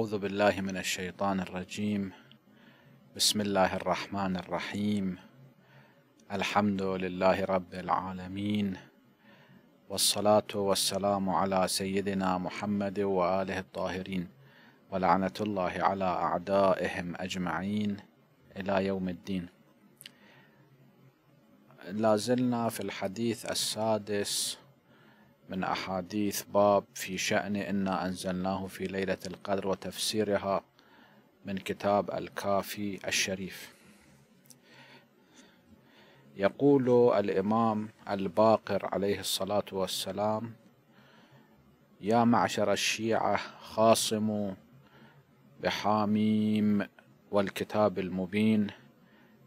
أعوذ بالله من الشيطان الرجيم بسم الله الرحمن الرحيم الحمد لله رب العالمين والصلاة والسلام على سيدنا محمد وآله الطاهرين ولعنة الله على أعدائهم أجمعين إلى يوم الدين لازلنا في الحديث السادس من أحاديث باب في شأن إنا أنزلناه في ليلة القدر وتفسيرها من كتاب الكافي الشريف يقول الإمام الباقر عليه الصلاة والسلام يا معشر الشيعة خاصموا بحاميم والكتاب المبين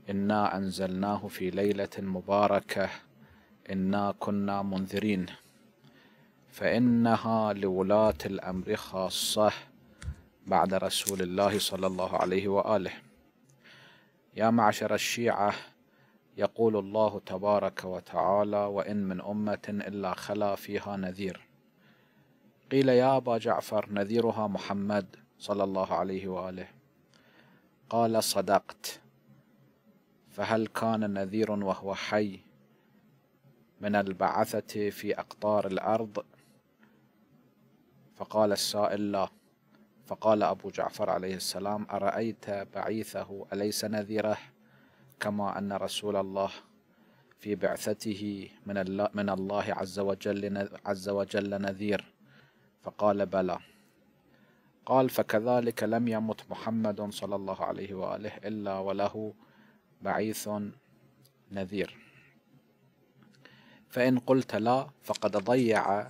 إنا أنزلناه في ليلة مباركة إنا كنا منذرين فإنها لولاة الأمر خاصة بعد رسول الله صلى الله عليه وآله يا معشر الشيعة يقول الله تبارك وتعالى وإن من أمة إلا خلا فيها نذير قيل يا أبا جعفر نذيرها محمد صلى الله عليه وآله قال صدقت فهل كان نذير وهو حي من البعثة في أقطار الأرض فقال السائل لا فقال أبو جعفر عليه السلام أرأيت بعيثه أليس نذيره كما أن رسول الله في بعثته من الله, من الله عز وجل عز وجل نذير فقال بلى قال فكذلك لم يمت محمد صلى الله عليه وآله إلا وله بعيث نذير فإن قلت لا فقد ضيع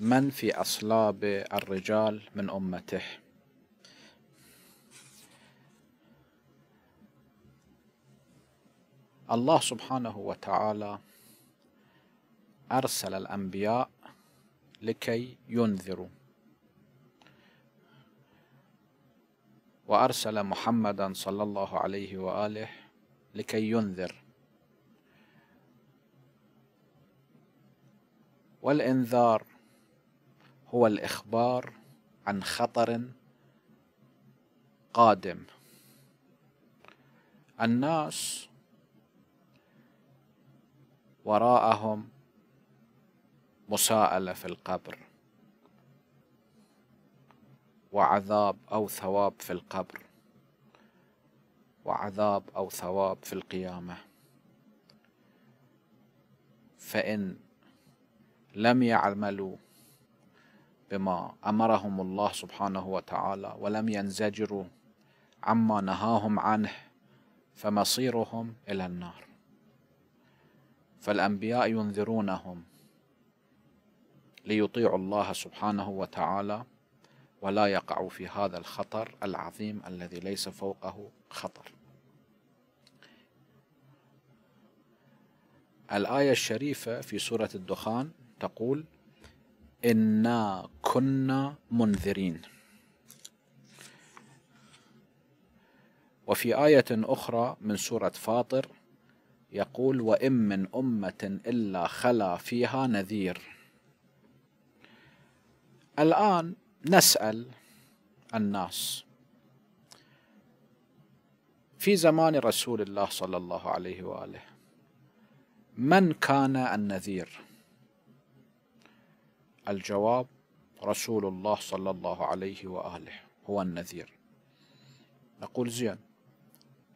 من في أصلاب الرجال من أمته الله سبحانه وتعالى أرسل الأنبياء لكي ينذروا وأرسل محمدا صلى الله عليه وآله لكي ينذر والإنذار هو الإخبار عن خطر قادم الناس وراءهم مساءلة في القبر وعذاب أو ثواب في القبر وعذاب أو ثواب في القيامة فإن لم يعملوا بما امرهم الله سبحانه وتعالى ولم ينزجروا عما نهاهم عنه فمصيرهم الى النار فالانبياء ينذرونهم ليطيعوا الله سبحانه وتعالى ولا يقعوا في هذا الخطر العظيم الذي ليس فوقه خطر الآية الشريفة في سورة الدخان تقول إنا كنا منذرين وفي آية أخرى من سورة فاطر يقول وإن من أمة إلا خلا فيها نذير الآن نسأل الناس في زمان رسول الله صلى الله عليه وآله من كان النذير؟ الجواب رسول الله صلى الله عليه وآله هو النذير نقول زين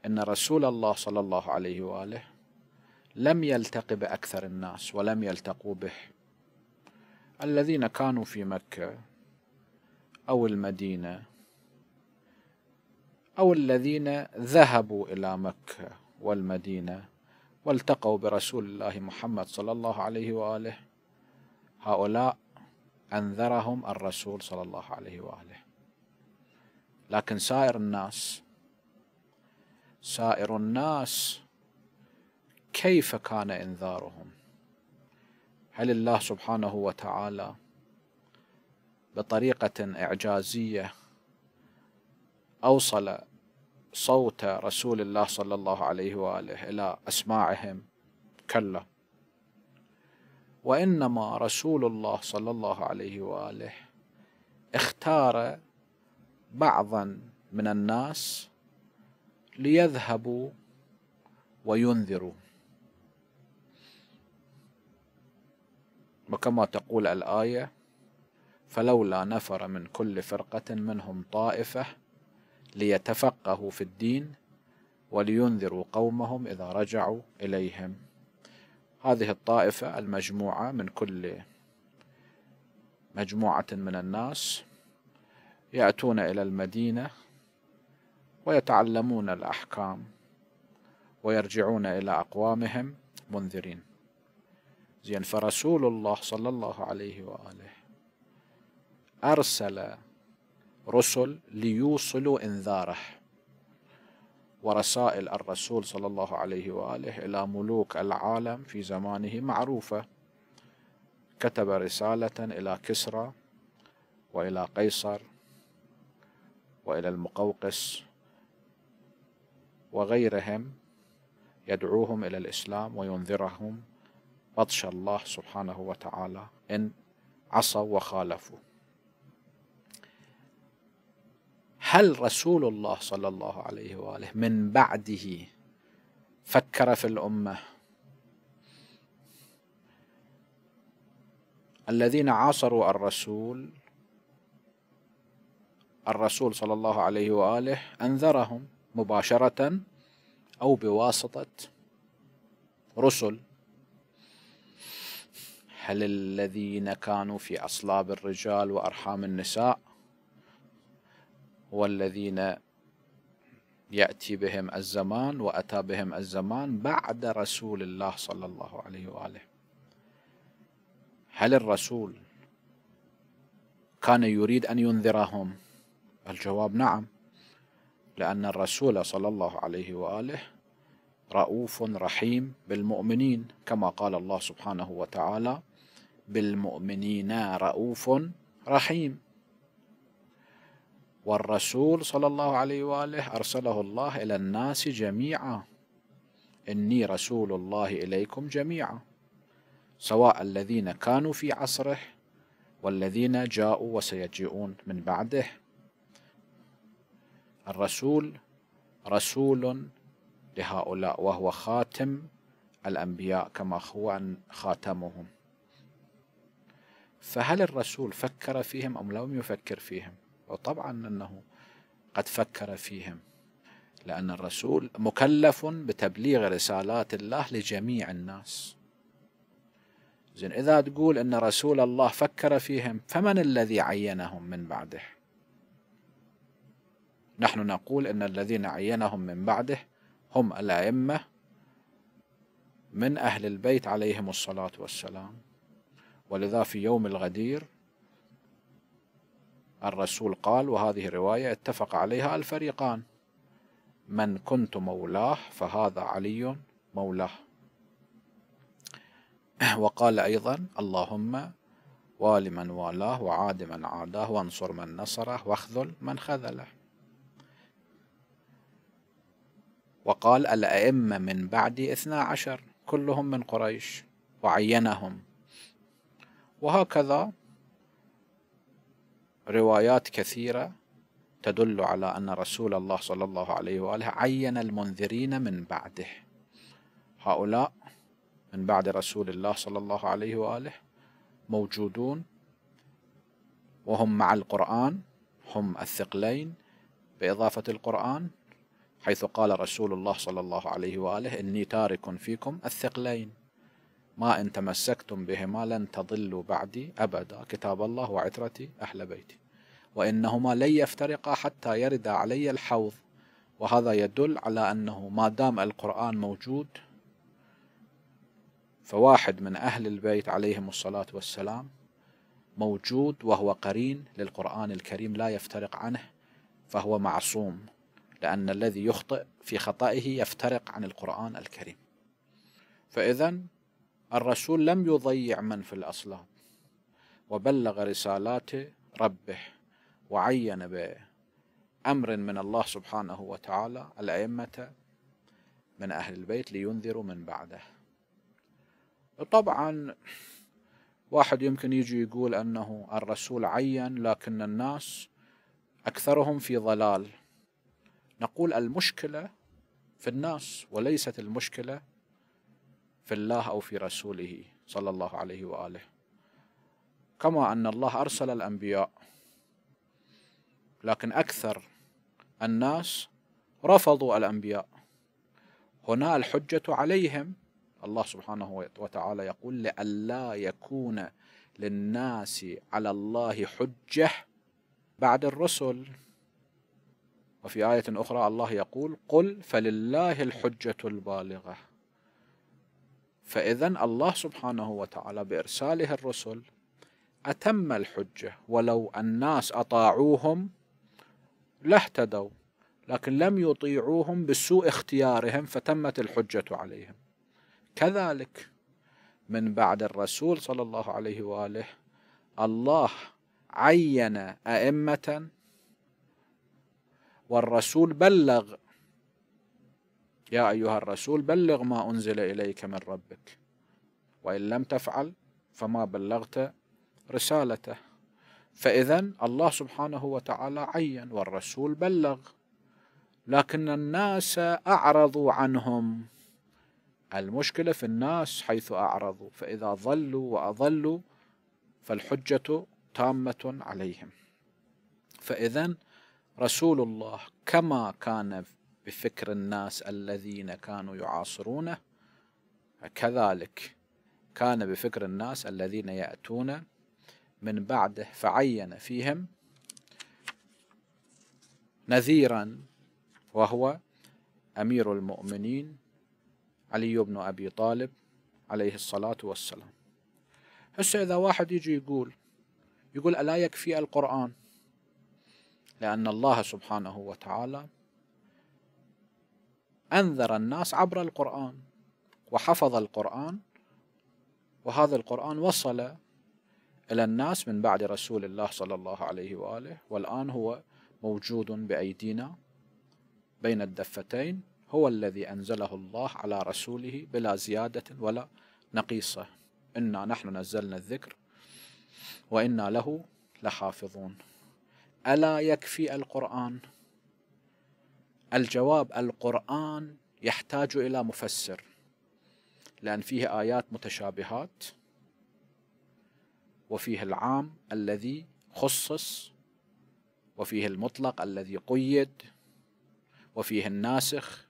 إن رسول الله صلى الله عليه وآله لم يلتق بأكثر الناس ولم يلتقوا به الذين كانوا في مكة أو المدينة أو الذين ذهبوا إلى مكة والمدينة والتقوا برسول الله محمد صلى الله عليه وآله هؤلاء أنذرهم الرسول صلى الله عليه وآله لكن سائر الناس سائر الناس كيف كان إنذارهم هل الله سبحانه وتعالى بطريقة إعجازية أوصل صوت رسول الله صلى الله عليه وآله إلى أسماعهم كلا وانما رسول الله صلى الله عليه واله اختار بعضا من الناس ليذهبوا وينذروا وكما تقول الايه فلولا نفر من كل فرقه منهم طائفه ليتفقهوا في الدين ولينذروا قومهم اذا رجعوا اليهم هذه الطائفة المجموعة من كل مجموعة من الناس يأتون إلى المدينة ويتعلمون الأحكام ويرجعون إلى أقوامهم منذرين زين فرسول الله صلى الله عليه وآله أرسل رسل ليوصلوا إنذاره ورسائل الرسول صلى الله عليه واله الى ملوك العالم في زمانه معروفه كتب رساله الى كسرى والى قيصر والى المقوقس وغيرهم يدعوهم الى الاسلام وينذرهم بطش الله سبحانه وتعالى ان عصوا وخالفوا هل رسول الله صلى الله عليه واله من بعده فكر في الامه الذين عاصروا الرسول الرسول صلى الله عليه واله انذرهم مباشره او بواسطه رسل هل الذين كانوا في اصلاب الرجال وارحام النساء والذين يأتي بهم الزمان وأتى بهم الزمان بعد رسول الله صلى الله عليه وآله هل الرسول كان يريد أن ينذرهم الجواب نعم لأن الرسول صلى الله عليه وآله رؤوف رحيم بالمؤمنين كما قال الله سبحانه وتعالى بالمؤمنين رؤوف رحيم والرسول صلى الله عليه واله ارسله الله الى الناس جميعا اني رسول الله اليكم جميعا سواء الذين كانوا في عصره والذين جاءوا وسيجئون من بعده الرسول رسول لهؤلاء وهو خاتم الأنبياء كما هو خاتمهم فهل الرسول فكر فيهم أم لم يفكر فيهم وطبعا أنه قد فكر فيهم لأن الرسول مكلف بتبليغ رسالات الله لجميع الناس زين إذا تقول أن رسول الله فكر فيهم فمن الذي عينهم من بعده نحن نقول أن الذين عينهم من بعده هم الأئمة من أهل البيت عليهم الصلاة والسلام ولذا في يوم الغدير الرسول قال وهذه رواية اتفق عليها الفريقان من كنت مولاه فهذا علي مولاه وقال أيضا اللهم وال من والاه وعاد من عاداه وانصر من نصره واخذل من خذله وقال الأئمة من بعدي اثنا عشر كلهم من قريش وعينهم وهكذا روايات كثيرة تدل على أن رسول الله صلى الله عليه وآله عين المنذرين من بعده هؤلاء من بعد رسول الله صلى الله عليه وآله موجودون وهم مع القرآن هم الثقلين بإضافة القرآن حيث قال رسول الله صلى الله عليه وآله إني تارك فيكم الثقلين ما إن تمسكتم بهما لن تضلوا بعدي أبدا كتاب الله وعترتي أهل بيتي وإنهما لن يفترقا حتى يرد علي الحوض وهذا يدل على أنه ما دام القرآن موجود فواحد من أهل البيت عليهم الصلاة والسلام موجود وهو قرين للقرآن الكريم لا يفترق عنه فهو معصوم لأن الذي يخطئ في خطئه يفترق عن القرآن الكريم فإذا الرسول لم يضيع من في الأصلاب وبلغ رسالات ربه وعين بأمر من الله سبحانه وتعالى الأئمة من أهل البيت لينذروا من بعده طبعا واحد يمكن يجي يقول أنه الرسول عين لكن الناس أكثرهم في ضلال نقول المشكلة في الناس وليست المشكلة في الله أو في رسوله صلى الله عليه وآله كما أن الله أرسل الأنبياء لكن أكثر الناس رفضوا الأنبياء هنا الحجة عليهم الله سبحانه وتعالى يقول لئلا يكون للناس على الله حجة بعد الرسل وفي آية أخرى الله يقول قل فلله الحجة البالغة فإذا الله سبحانه وتعالى بإرساله الرسل أتم الحجة ولو الناس أطاعوهم لاهتدوا لكن لم يطيعوهم بسوء اختيارهم فتمت الحجة عليهم كذلك من بعد الرسول صلى الله عليه وآله الله عين أئمة والرسول بلغ يا أيها الرسول بلغ ما أنزل إليك من ربك وإن لم تفعل فما بلغت رسالته فإذا الله سبحانه وتعالى عين والرسول بلغ لكن الناس أعرضوا عنهم المشكلة في الناس حيث أعرضوا فإذا ضلوا وأضلوا فالحجة تامة عليهم فإذا رسول الله كما كان بفكر الناس الذين كانوا يعاصرونه كذلك كان بفكر الناس الذين يأتون من بعده فعين فيهم نذيرا وهو أمير المؤمنين علي بن أبي طالب عليه الصلاة والسلام هسه إذا واحد يجي يقول يقول ألا يكفي القرآن لأن الله سبحانه وتعالى أنذر الناس عبر القرآن وحفظ القرآن وهذا القرآن وصل إلى الناس من بعد رسول الله صلى الله عليه وآله والآن هو موجود بأيدينا بين الدفتين هو الذي أنزله الله على رسوله بلا زيادة ولا نقيصة إنا نحن نزلنا الذكر وإنا له لحافظون ألا يكفي القرآن الجواب القرآن يحتاج إلى مفسر لأن فيه آيات متشابهات وفيه العام الذي خصص وفيه المطلق الذي قيد وفيه الناسخ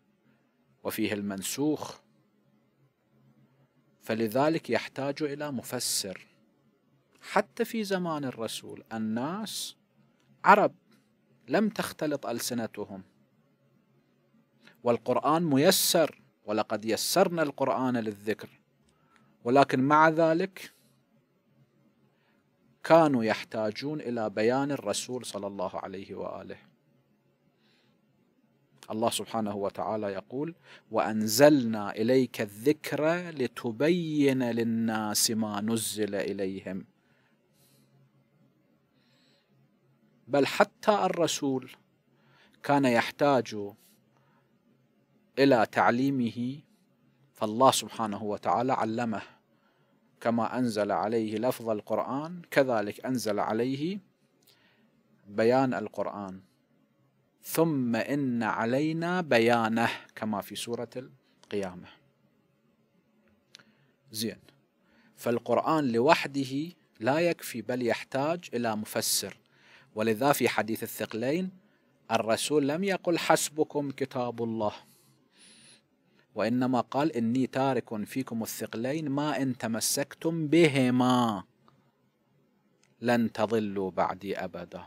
وفيه المنسوخ فلذلك يحتاج إلى مفسر حتى في زمان الرسول الناس عرب لم تختلط ألسنتهم والقرآن ميسر ولقد يسرنا القرآن للذكر ولكن مع ذلك كانوا يحتاجون إلى بيان الرسول صلى الله عليه وآله الله سبحانه وتعالى يقول وأنزلنا إليك الذكر لتبين للناس ما نزل إليهم بل حتى الرسول كان يحتاج إلى تعليمه فالله سبحانه وتعالى علمه كما أنزل عليه لفظ القرآن كذلك أنزل عليه بيان القرآن ثم إن علينا بيانه كما في سورة القيامة زين فالقرآن لوحده لا يكفي بل يحتاج إلى مفسر ولذا في حديث الثقلين الرسول لم يقل حسبكم كتاب الله وإنما قال إني تارك فيكم الثقلين ما إن تمسكتم بهما لن تضلوا بعدي أبدا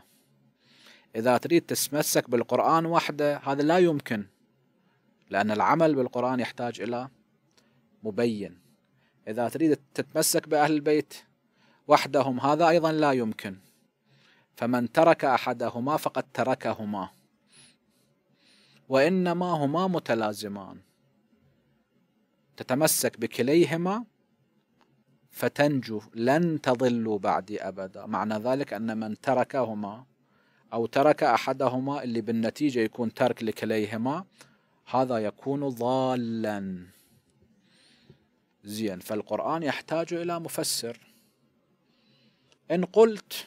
إذا تريد تتمسك بالقرآن وحده هذا لا يمكن لأن العمل بالقرآن يحتاج إلى مبين إذا تريد تتمسك بأهل البيت وحدهم هذا أيضا لا يمكن فمن ترك أحدهما فقد تركهما وإنما هما متلازمان تتمسك بكليهما فتنجو لن تضلوا بعدي أبدا معنى ذلك أن من تركهما أو ترك أحدهما اللي بالنتيجة يكون ترك لكليهما هذا يكون ضالا زين فالقرآن يحتاج إلى مفسر إن قلت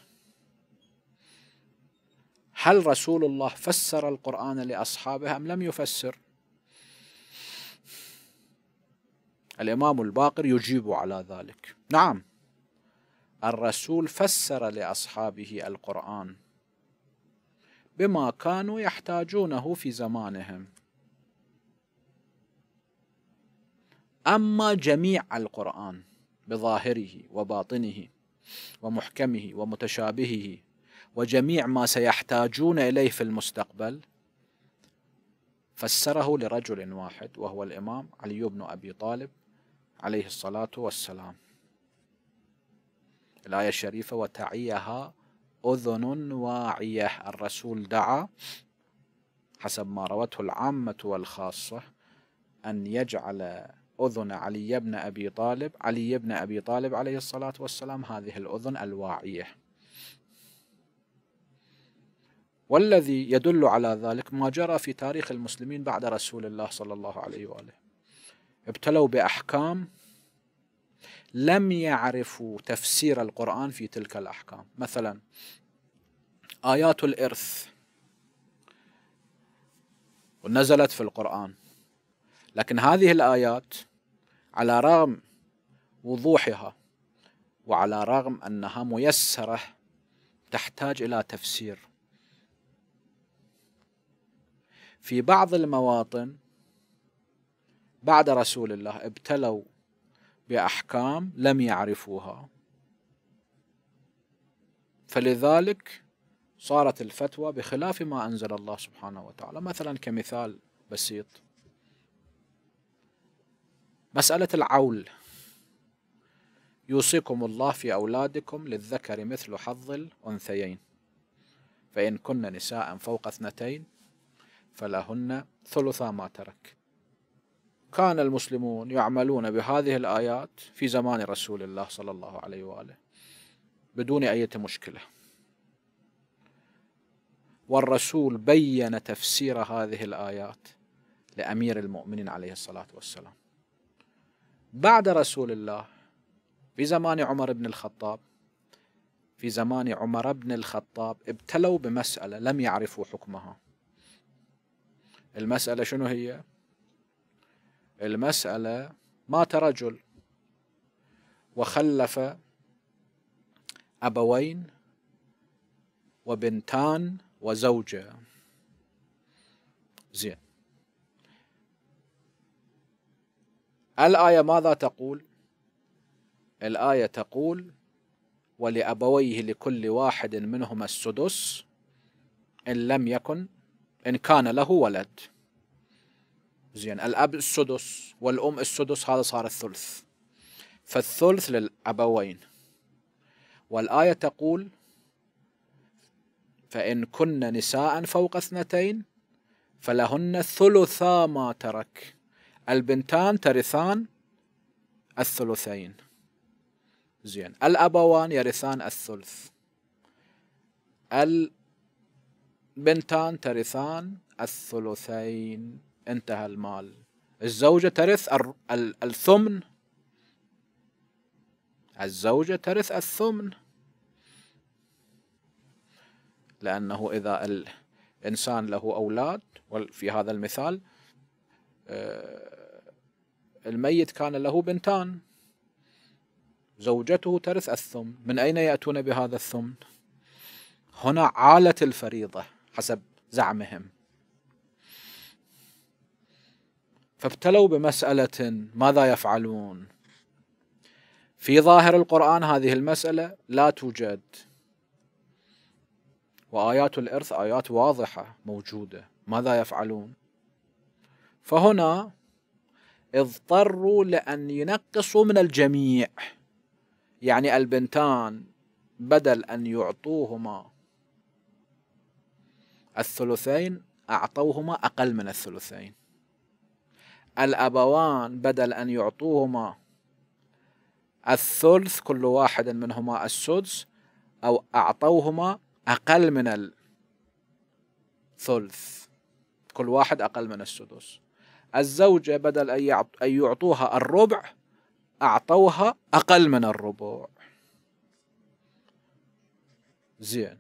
هل رسول الله فسر القرآن لأصحابه أم لم يفسر الإمام الباقر يجيب على ذلك نعم الرسول فسر لأصحابه القرآن بما كانوا يحتاجونه في زمانهم أما جميع القرآن بظاهره وباطنه ومحكمه ومتشابهه وجميع ما سيحتاجون إليه في المستقبل فسره لرجل واحد وهو الإمام علي بن أبي طالب عليه الصلاة والسلام الآية الشريفة وتعيها أذن واعية الرسول دعا حسب ما روته العامة والخاصة أن يجعل أذن علي بن أبي طالب علي بن أبي طالب عليه الصلاة والسلام هذه الأذن الواعية والذي يدل على ذلك ما جرى في تاريخ المسلمين بعد رسول الله صلى الله عليه وآله ابتلوا باحكام لم يعرفوا تفسير القران في تلك الاحكام مثلا ايات الارث ونزلت في القران لكن هذه الايات على رغم وضوحها وعلى رغم انها ميسره تحتاج الى تفسير في بعض المواطن بعد رسول الله ابتلوا باحكام لم يعرفوها فلذلك صارت الفتوى بخلاف ما انزل الله سبحانه وتعالى مثلا كمثال بسيط مساله العول يوصيكم الله في اولادكم للذكر مثل حظ الانثيين فان كن نساء فوق اثنتين فلهن ثلثا ما ترك كان المسلمون يعملون بهذه الآيات في زمان رسول الله صلى الله عليه وآله بدون أي مشكلة والرسول بين تفسير هذه الآيات لأمير المؤمنين عليه الصلاة والسلام بعد رسول الله في زمان عمر بن الخطاب في زمان عمر بن الخطاب ابتلوا بمسألة لم يعرفوا حكمها المسألة شنو هي؟ المسألة مات رجل وخلف أبوين وبنتان وزوجة زين الآية ماذا تقول؟ الآية تقول ولأبويه لكل واحد منهما السدس إن لم يكن إن كان له ولد زين الأب السدس والأم السدس هذا صار الثلث فالثلث للأبوين والآية تقول فإن كن نساء فوق اثنتين فلهن ثلثا ما ترك البنتان ترثان الثلثين زين الأبوان يرثان الثلث البنتان ترثان الثلثين انتهى المال الزوجة ترث الثمن الزوجة ترث الثمن لأنه إذا الإنسان له أولاد وفي هذا المثال آه، الميت كان له بنتان زوجته ترث الثمن من أين يأتون بهذا الثمن هنا عالت الفريضة حسب زعمهم فابتلوا بمسألة ماذا يفعلون في ظاهر القرآن هذه المسألة لا توجد وآيات الإرث آيات واضحة موجودة ماذا يفعلون فهنا اضطروا لأن ينقصوا من الجميع يعني البنتان بدل أن يعطوهما الثلثين أعطوهما أقل من الثلثين الأبوان بدل أن يعطوهما الثلث كل واحد منهما السدس أو أعطوهما أقل من الثلث كل واحد أقل من السدس الزوجة بدل أن يعطوها الربع أعطوها أقل من الربع زين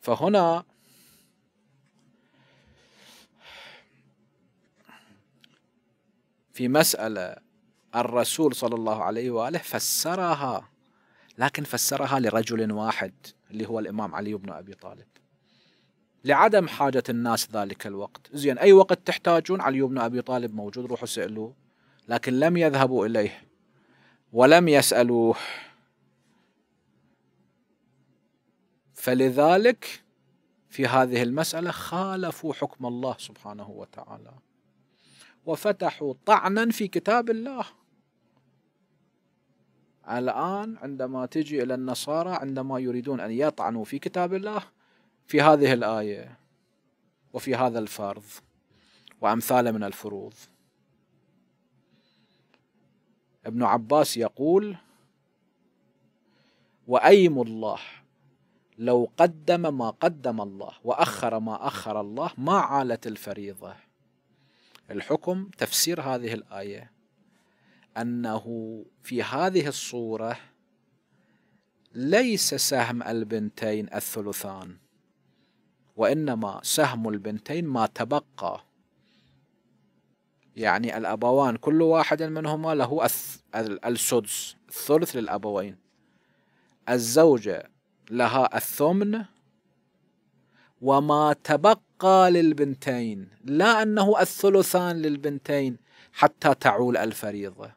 فهنا في مسألة الرسول صلى الله عليه وآله فسرها لكن فسرها لرجل واحد اللي هو الإمام علي بن أبي طالب لعدم حاجة الناس ذلك الوقت زين أي وقت تحتاجون علي بن أبي طالب موجود روحوا سألوه لكن لم يذهبوا إليه ولم يسألوه فلذلك في هذه المسألة خالفوا حكم الله سبحانه وتعالى وفتحوا طعنا في كتاب الله الآن عندما تجي إلى النصارى عندما يريدون أن يطعنوا في كتاب الله في هذه الآية وفي هذا الفرض وأمثاله من الفروض ابن عباس يقول وأيم الله لو قدم ما قدم الله وأخر ما أخر الله ما عالت الفريضة الحكم تفسير هذه الآية أنه في هذه الصورة ليس سهم البنتين الثلثان وإنما سهم البنتين ما تبقى يعني الأبوان كل واحد منهما له السدس الثلث للأبوين الزوجة لها الثمن وما تبقى للبنتين لا أنه الثلثان للبنتين حتى تعول الفريضة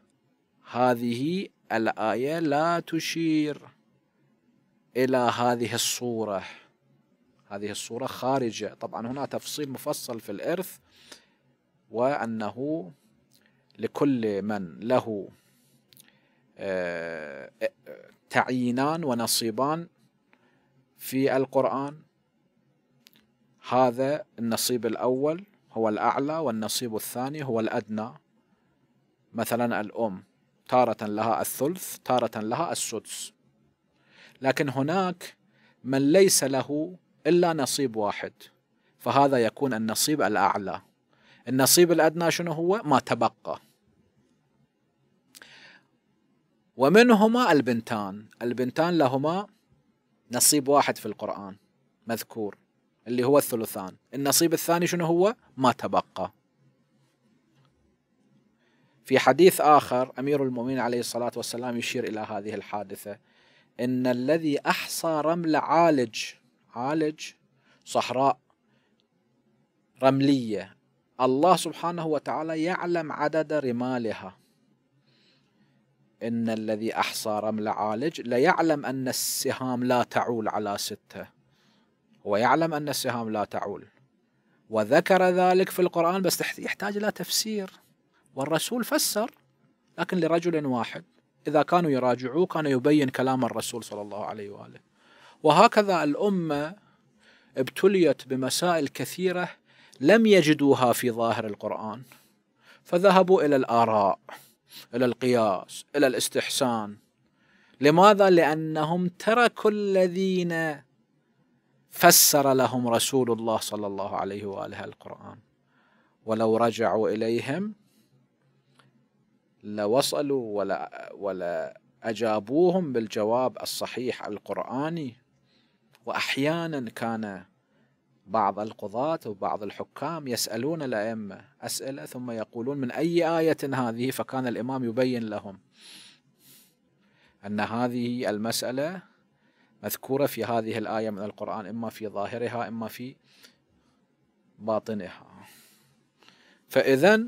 هذه الآية لا تشير إلى هذه الصورة هذه الصورة خارجة طبعا هنا تفصيل مفصل في الإرث وأنه لكل من له آه، تعيينان ونصيبان في القرآن هذا النصيب الأول هو الأعلى والنصيب الثاني هو الأدنى مثلا الأم تارة لها الثلث تارة لها السدس لكن هناك من ليس له إلا نصيب واحد فهذا يكون النصيب الأعلى النصيب الأدنى شنو هو؟ ما تبقى ومنهما البنتان البنتان لهما نصيب واحد في القرآن مذكور اللي هو الثلثان النصيب الثاني شنو هو ما تبقى في حديث آخر أمير المؤمنين عليه الصلاة والسلام يشير إلى هذه الحادثة إن الذي أحصى رمل عالج عالج صحراء رملية الله سبحانه وتعالى يعلم عدد رمالها إن الذي أحصى رمل عالج ليعلم أن السهام لا تعول على ستة ويعلم أن السهام لا تعول وذكر ذلك في القرآن بس يحتاج إلى تفسير والرسول فسر لكن لرجل واحد إذا كانوا يراجعوه كان يبين كلام الرسول صلى الله عليه وآله وهكذا الأمة ابتليت بمسائل كثيرة لم يجدوها في ظاهر القرآن فذهبوا إلى الآراء إلى القياس إلى الاستحسان لماذا؟ لأنهم تركوا الذين فسر لهم رسول الله صلى الله عليه واله القران ولو رجعوا اليهم لوصلوا ولا ولا اجابوهم بالجواب الصحيح القراني واحيانا كان بعض القضاة وبعض الحكام يسألون الأئمة أسئلة ثم يقولون من أي آية هذه فكان الإمام يبين لهم أن هذه المسألة مذكورة في هذه الآية من القرآن إما في ظاهرها إما في باطنها فإذا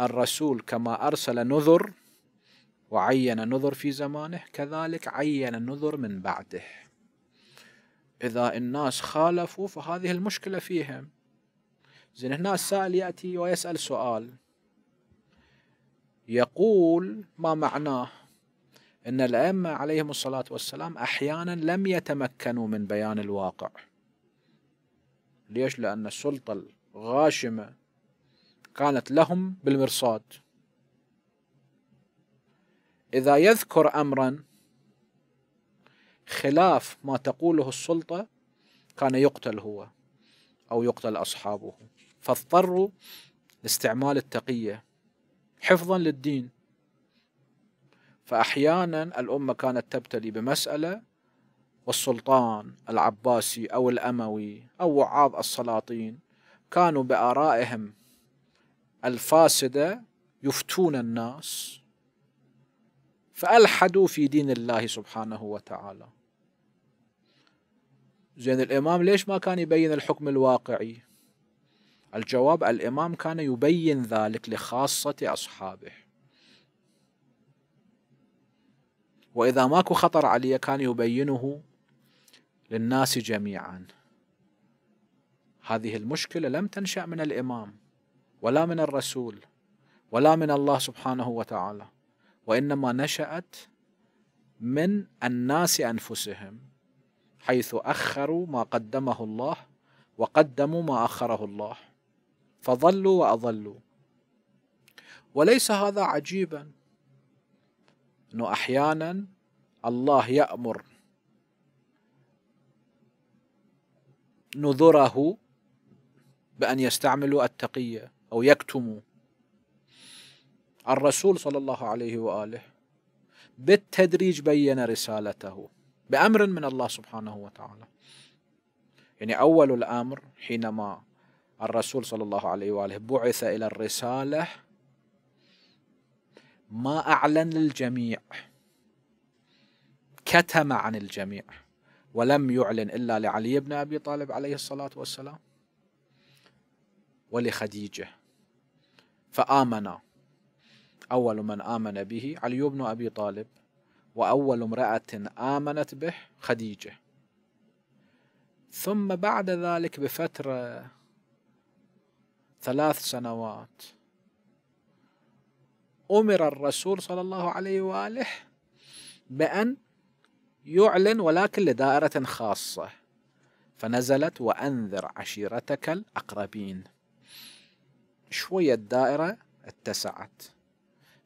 الرسول كما أرسل نذر وعين نذر في زمانه كذلك عين النذر من بعده إذا الناس خالفوا فهذه المشكلة فيهم زين هنا السائل يأتي ويسأل سؤال يقول ما معناه أن الأئمة عليهم الصلاة والسلام أحيانا لم يتمكنوا من بيان الواقع ليش؟ لأن السلطة الغاشمة كانت لهم بالمرصاد إذا يذكر أمرا خلاف ما تقوله السلطة كان يقتل هو أو يقتل أصحابه فاضطروا لاستعمال التقية حفظا للدين فأحيانا الأمة كانت تبتلي بمسألة والسلطان العباسي أو الأموي أو وعاظ السلاطين كانوا بآرائهم الفاسدة يفتون الناس فألحدوا في دين الله سبحانه وتعالى زين الإمام ليش ما كان يبين الحكم الواقعي الجواب الإمام كان يبين ذلك لخاصة أصحابه وإذا ماكو خطر عليه كان يبينه للناس جميعا هذه المشكلة لم تنشأ من الإمام ولا من الرسول ولا من الله سبحانه وتعالى وإنما نشأت من الناس أنفسهم حيث أخروا ما قدمه الله وقدموا ما أخره الله فضلوا وأضلوا وليس هذا عجيبا أنه أحيانا الله يأمر نذره بأن يستعملوا التقية أو يكتموا الرسول صلى الله عليه وآله بالتدريج بين رسالته بأمر من الله سبحانه وتعالى يعني أول الأمر حينما الرسول صلى الله عليه وآله بعث إلى الرسالة ما أعلن للجميع كتم عن الجميع ولم يعلن إلا لعلي بن أبي طالب عليه الصلاة والسلام ولخديجة فآمن أول من آمن به علي بن أبي طالب وأول امرأة آمنت به خديجة ثم بعد ذلك بفترة ثلاث سنوات أمر الرسول صلى الله عليه وآله بأن يعلن ولكن لدائرة خاصة فنزلت وأنذر عشيرتك الأقربين شوية الدائرة اتسعت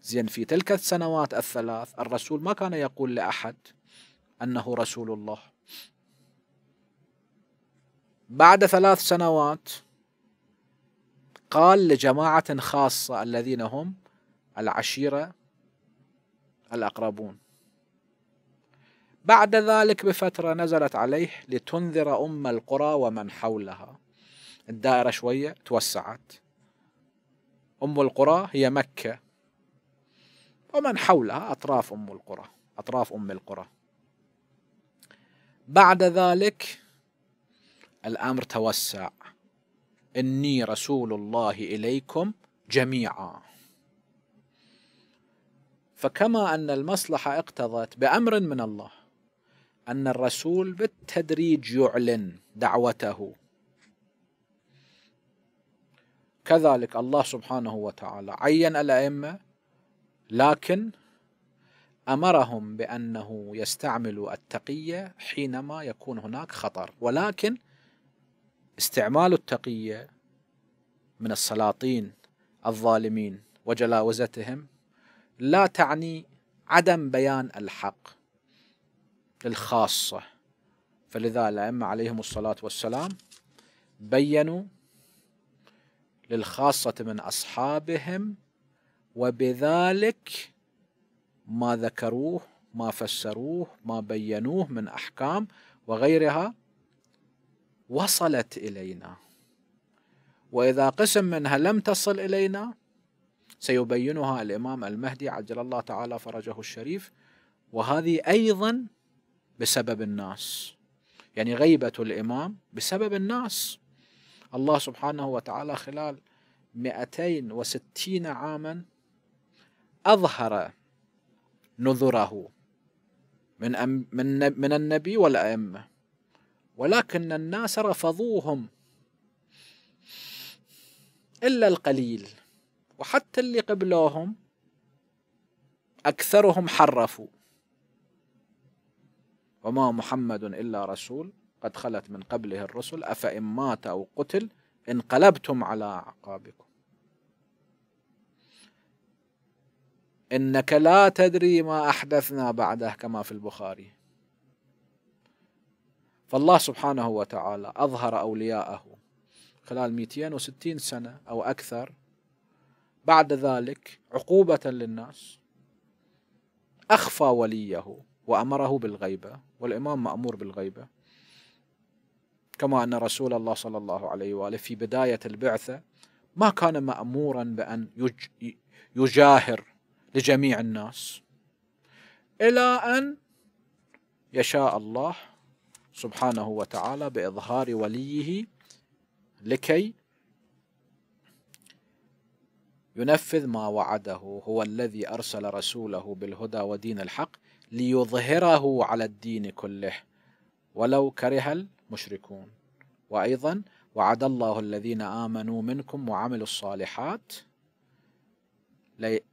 زين في تلك السنوات الثلاث الرسول ما كان يقول لأحد أنه رسول الله بعد ثلاث سنوات قال لجماعة خاصة الذين هم العشيرة الأقربون بعد ذلك بفترة نزلت عليه لتنذر أم القرى ومن حولها الدائرة شوية توسعت أم القرى هي مكة ومن حولها أطراف أم القرى أطراف أم القرى بعد ذلك الأمر توسع إني رسول الله إليكم جميعا فكما أن المصلحة اقتضت بأمر من الله أن الرسول بالتدريج يعلن دعوته كذلك الله سبحانه وتعالى عين الأئمة لكن أمرهم بأنه يستعملوا التقية حينما يكون هناك خطر ولكن استعمال التقية من السلاطين الظالمين وجلاوزتهم لا تعني عدم بيان الحق للخاصة فلذا الأئمة عليهم الصلاة والسلام بينوا للخاصة من أصحابهم وبذلك ما ذكروه ما فسروه ما بينوه من أحكام وغيرها وصلت إلينا وإذا قسم منها لم تصل إلينا سيبينها الإمام المهدي عجل الله تعالى فرجه الشريف وهذه أيضا بسبب الناس يعني غيبة الإمام بسبب الناس الله سبحانه وتعالى خلال 260 عاما أظهر نذره من أم من من النبي والأئمة ولكن الناس رفضوهم إلا القليل وحتى اللي قبلوهم أكثرهم حرفوا وما محمد إلا رسول قد خلت من قبله الرسل أفإن مات أو قتل انقلبتم على أعقابكم إنك لا تدري ما أحدثنا بعده كما في البخاري فالله سبحانه وتعالى أظهر أولياءه خلال 260 سنة أو أكثر بعد ذلك عقوبة للناس أخفى وليه وأمره بالغيبة والإمام مأمور بالغيبة كما أن رسول الله صلى الله عليه وآله في بداية البعثة ما كان مأمورا بأن يجاهر لجميع الناس إلى أن يشاء الله سبحانه وتعالى بإظهار وليه لكي ينفذ ما وعده هو الذي أرسل رسوله بالهدى ودين الحق ليظهره على الدين كله ولو كره المشركون وأيضا وعد الله الذين آمنوا منكم وعملوا الصالحات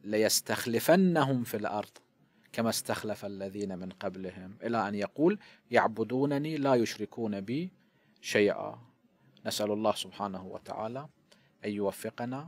ليستخلفنهم في الأرض كما استخلف الذين من قبلهم إلى أن يقول يعبدونني لا يشركون بي شيئا نسأل الله سبحانه وتعالى أن يوفقنا